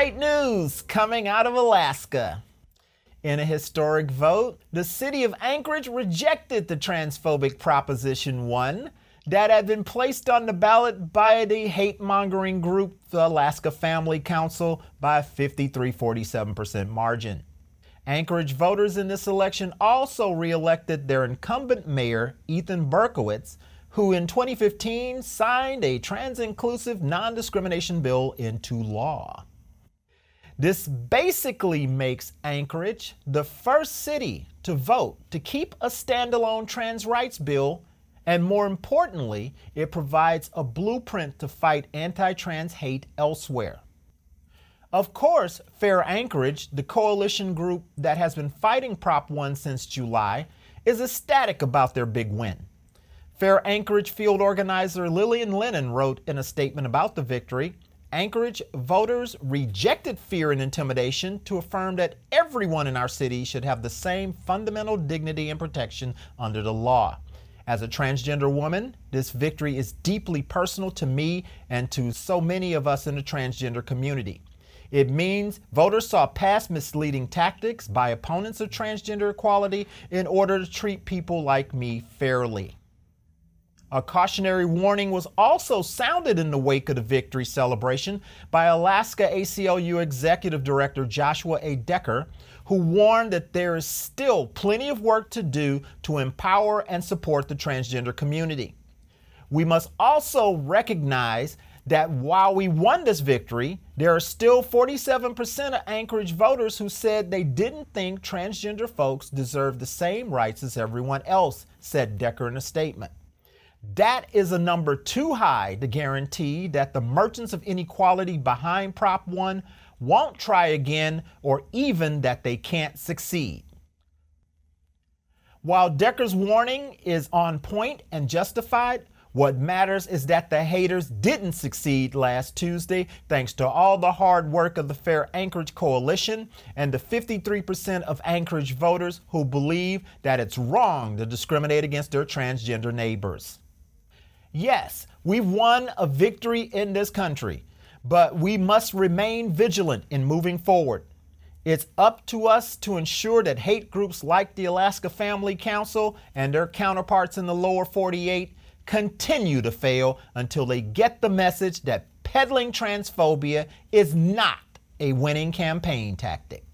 great news coming out of Alaska. In a historic vote, the city of Anchorage rejected the transphobic Proposition 1 that had been placed on the ballot by the hate mongering group, the Alaska Family Council, by a 53 47% margin. Anchorage voters in this election also re elected their incumbent mayor, Ethan Berkowitz, who in 2015 signed a trans inclusive non discrimination bill into law. This basically makes Anchorage the first city to vote to keep a standalone trans rights bill, and more importantly, it provides a blueprint to fight anti trans hate elsewhere. Of course, Fair Anchorage, the coalition group that has been fighting Prop 1 since July, is ecstatic about their big win. Fair Anchorage field organizer Lillian Lennon wrote in a statement about the victory Anchorage voters rejected fear and intimidation to affirm that everyone in our city should have the same fundamental dignity and protection under the law. As a transgender woman, this victory is deeply personal to me and to so many of us in the transgender community. It means voters saw past misleading tactics by opponents of transgender equality in order to treat people like me fairly. A cautionary warning was also sounded in the wake of the victory celebration by Alaska ACLU Executive Director Joshua A. Decker, who warned that there is still plenty of work to do to empower and support the transgender community. We must also recognize that while we won this victory, there are still 47% of Anchorage voters who said they didn't think transgender folks deserve the same rights as everyone else, said Decker in a statement. That is a number too high to guarantee that the merchants of inequality behind Prop 1 won't try again or even that they can't succeed. While Decker's warning is on point and justified, what matters is that the haters didn't succeed last Tuesday thanks to all the hard work of the Fair Anchorage Coalition and the 53% of Anchorage voters who believe that it's wrong to discriminate against their transgender neighbors. Yes, we've won a victory in this country, but we must remain vigilant in moving forward. It's up to us to ensure that hate groups like the Alaska Family Council and their counterparts in the lower 48 continue to fail until they get the message that peddling transphobia is not a winning campaign tactic.